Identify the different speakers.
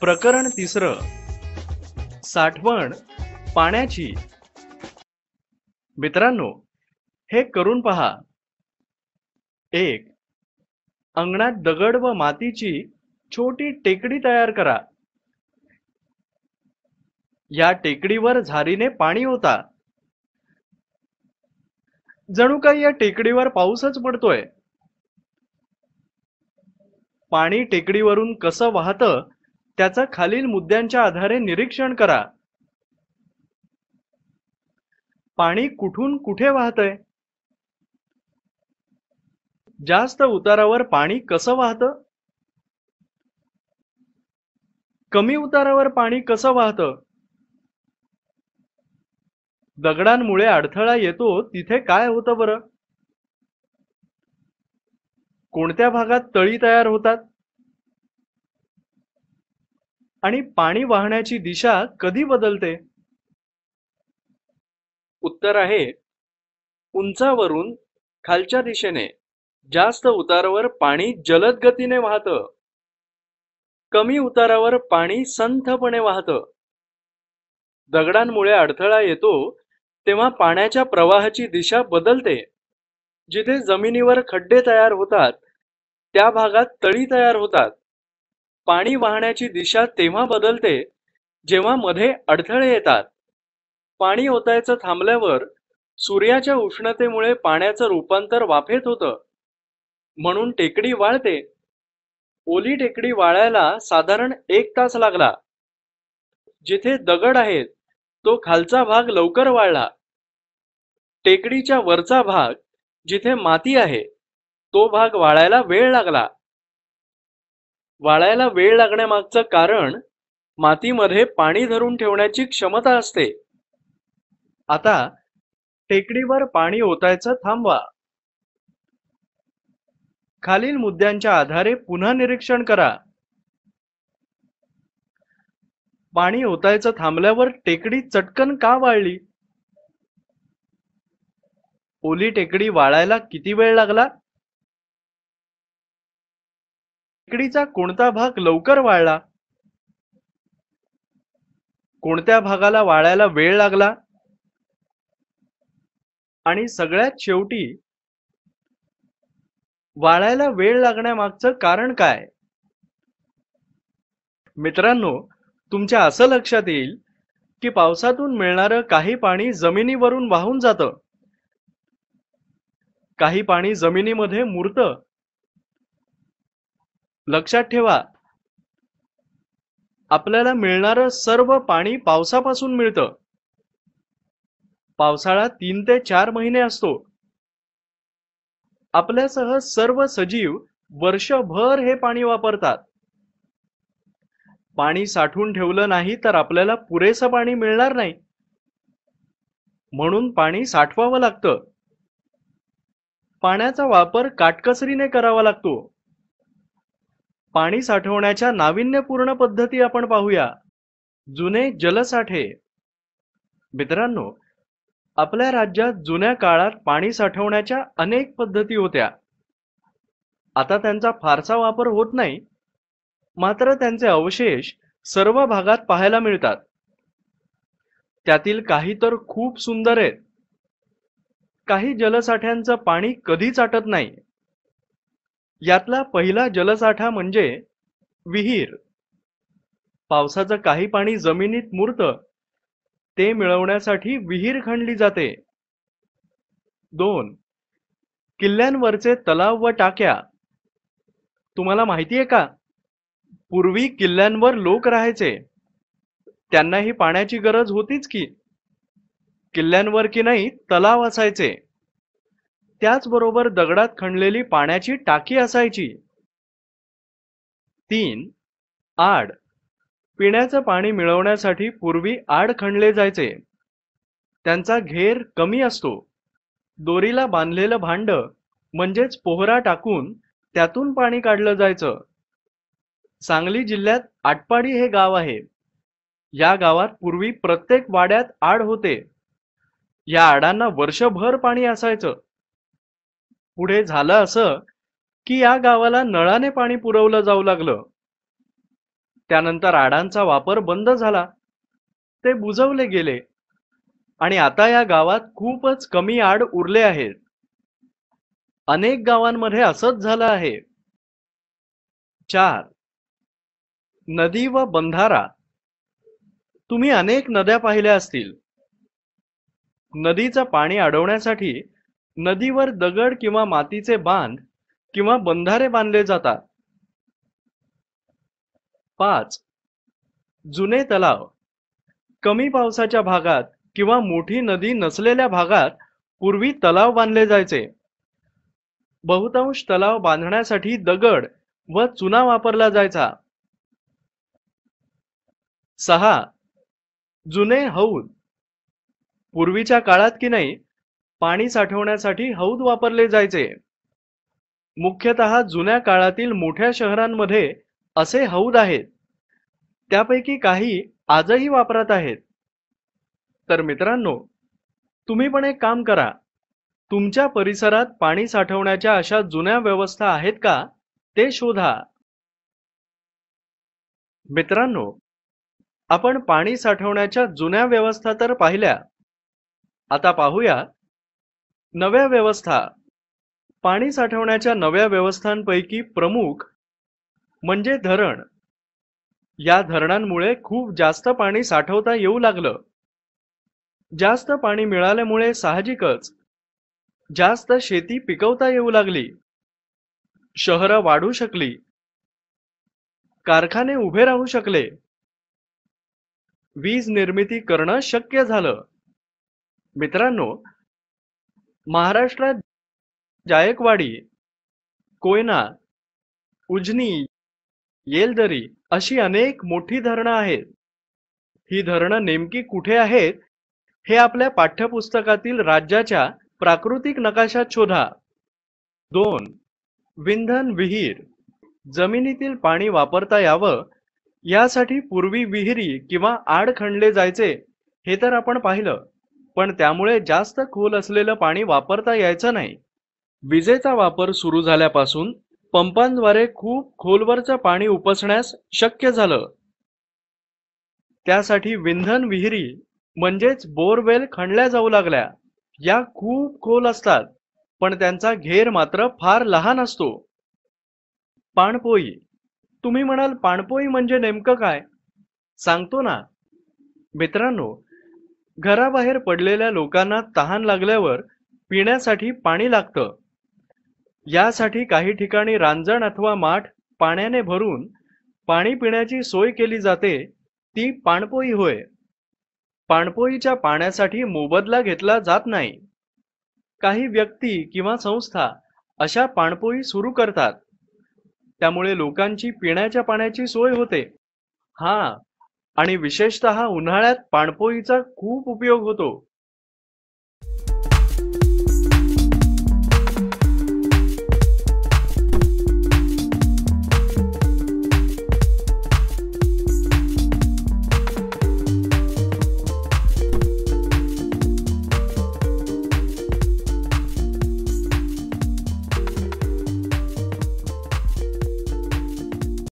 Speaker 1: प्रकरण तिसर, साठवण पाण्याची मित्रांनो हे करून पहा एक अंगणात दगड व मातीची छोटी टेकडी तयार करा या टेकडीवर झारीने पाणी होता जणू काही या टेकडीवर पाऊसच पडतोय पाणी टेकडीवरून कसं वाहतं त्याचा खालील मुद्द्यांच्या आधारे निरीक्षण करा पाणी कुठून कुठे वाहतय जास्त उतारावर पाणी कसं वाहत कमी उतारावर पाणी कसं वाहत दगडांमुळे अडथळा येतो तिथे काय होतं बरं कोणत्या भागात तळी तयार होतात आणि पाणी वाहण्याची दिशा कधी बदलते उत्तर आहे उंचावरून खालच्या दिशेने जास्त उतारावर पाणी जलद गतीने वाहत कमी उतारावर पाणी संथपणे वाहत दगडांमुळे अडथळा येतो तेव्हा पाण्याच्या प्रवाहाची दिशा बदलते जिथे जमिनीवर खड्डे तयार होतात त्या भागात तळी तयार होतात पाणी वाहण्याची दिशा तेव्हा बदलते जेव्हा मध्ये अडथळे येतात पाणी ओतायचं थांबल्यावर सूर्याच्या उष्णतेमुळे पाण्याचं रूपांतर वाफेत होतं म्हणून टेकडी वाळते ओली टेकडी वाळायला साधारण एक तास लागला जिथे दगड आहेत तो खालचा भाग लवकर वाळला टेकडीच्या वरचा भाग जिथे माती आहे तो भाग वाळायला वेळ लागला वाळायला वेळ लागण्यामागचं कारण मातीमध्ये पाणी धरून ठेवण्याची क्षमता असते आता टेकडीवर पाणी ओतायचं थांबवा खालील मुद्द्यांच्या आधारे पुन्हा निरीक्षण करा पाणी ओतायचं थांबल्यावर टेकडी चटकन का वाळली ओली टेकडी वाळायला किती वेळ लागला टेकडीचा कोणता भाग लवकर वाळला कोणत्या भागाला वाळायला वेळ लागला आणि सगळ्यात शेवटी वाळायला वेळ लागण्यामागचं कारण काय मित्रांनो तुमच्या असं लक्षात येईल की पावसातून मिळणारं काही पाणी जमिनीवरून वाहून जातं काही पाणी जमिनीमध्ये मुरतं लक्षात ठेवा आपल्याला मिळणार सर्व पाणी पावसापासून मिळतं पावसाळा तीन ते चार महिने असतो आपल्यासह सर्व सजीव वर्षभर हे पाणी वापरतात पाणी साठवून ठेवलं नाही तर आपल्याला पुरेसं पाणी मिळणार नाही म्हणून पाणी साठवावं लागतं पाण्याचा वापर काटकसरीने करावा लागतो पाणी साठवण्याच्या नाविन्यपूर्ण पद्धती आपण पाहूया जुने जलसाठे मित्रांनो आपल्या राज्यात जुन्या काळात पाणी साठवण्याच्या अनेक पद्धती होत्या आता त्यांचा फारसा वापर होत नाही मात्र त्यांचे अवशेष सर्व भागात पाहायला मिळतात त्यातील काही तर खूप सुंदर आहेत काही जलसाठ्यांचं पाणी कधीच आटत नाही यातला पहिला जलसाठा म्हणजे विहीर पावसाचं काही पाणी जमिनीत मुरतं ते मिळवण्यासाठी विहीर खणली जाते दोन किल्ल्यांवरचे तलाव व टाक्या तुम्हाला माहिती आहे का पूर्वी किल्ल्यांवर लोक राहायचे त्यांनाही पाण्याची गरज होतीच की किल्ल्यांवर की नाही तलाव असायचे त्याचबरोबर दगडात खणलेली पाण्याची टाकी असायची तीन आड पिण्याचं पाणी मिळवण्यासाठी पूर्वी आड खणले जायचे त्यांचा घेर कमी असतो दोरीला बांधलेलं भांड म्हणजेच पोहरा टाकून त्यातून पाणी काढलं जायचं सांगली जिल्ह्यात आटपाडी हे गाव आहे या गावात पूर्वी प्रत्येक वाड्यात आड होते या आडांना वर्षभर पाणी असायचं पुढे झालं असं की या गावाला नळाने पाणी पुरवलं जाऊ लागलं त्यानंतर आडांचा वापर बंद झाला ते बुजवले गेले आणि आता या गावात खूपच कमी आड उरले आहेत अनेक गावांमध्ये असंच झालं आहे चार नदी व बंधारा तुम्ही अनेक नद्या पाहिल्या असतील नदीचं पाणी अडवण्यासाठी नदीवर दगड किंवा मातीचे बांध किंवा बंधारे बांधले जातात पाच जुने तलाव कमी पावसाच्या भागात किंवा मोठी नदी नसलेल्या भागात पूर्वी तलाव बांधले जायचे बहुतांश तलाव बांधण्यासाठी दगड व चुना वापरला जायचा सहा जुने हौद पूर्वीच्या काळात की नाही पाणी साठवण्यासाठी हौद वापरले जायचे मुख्यतः जुन्या काळातील मोठ्या शहरांमध्ये असे हौद आहेत त्यापैकी काही आजही वापरत आहेत तर मित्रांनो तुम्ही पण एक काम करा तुमच्या परिसरात पाणी साठवण्याच्या अशा जुन्या व्यवस्था आहेत का ते शोधा मित्रांनो आपण पाणी साठवण्याच्या जुन्या व्यवस्था तर पाहिल्या आता पाहूया नव्या व्यवस्था पाणी साठवण्याच्या नव्या व्यवस्थांपैकी प्रमुख म्हणजे धरण या धरणांमुळे खूप जास्त पाणी साठवता येऊ लागलं जास्त पाणी मिळाल्यामुळे साहजिकच जास्त शेती पिकवता येऊ लागली शहरं वाढू शकली कारखाने उभे राहू शकले वीज निर्मिती करणं शक्य झालं मित्रांनो महाराष्ट्रात जायकवाडी, कोयना, उजनी, येलदरी अशी अनेक मोठी धरणं आहेत. ही धरणं नेमकी कुठे आहेत हे आपल्या पाठ्यपुस्तकातील राज्याच्या प्राकृतिक नकाशात शोधा. दोन विंधन विहीर जमिनीतील पाणी वापरता यावं यासाठी पूर्वी विहिरी किंवा आड खणले जायचे हे तर आपण पाहिलं पण त्यामुळे जास्त खोल असलेलं पाणी वापरता यायचं नाही विजेचा वापर सुरू झाल्यापासून पंपांद्वारे खूप खोलवरचं पाणी उपसण्यास शक्य झालं त्यासाठी विंधन विहिरी म्हणजेच बोरवेल खणल्या जाऊ लागल्या या खूप खोल असतात पण त्यांचा घेर मात्र फार लहान असतो पाणपोई तुम्ही म्हणाल पाणपोई म्हणजे नेमकं काय सांगतो ना मित्रांनो घराबाहेर पडलेल्या लोकांना तहान लागल्यावर पिण्यासाठी पाणी लागतं यासाठी काही ठिकाणी रांजण अथवा माठ पाण्याने भरून पाणी पिण्याची सोय केली जाते ती पाणपोई होय पाणपोईच्या पाण्यासाठी मोबदला घेतला जात नाही काही व्यक्ती किंवा संस्था अशा पाणपोई सुरू करतात त्यामुळे लोकांची पिण्याच्या पाण्याची सोय होते हा आणि विशेषतः उन्हाळ्यात पाणपोईचा खूप उपयोग होतो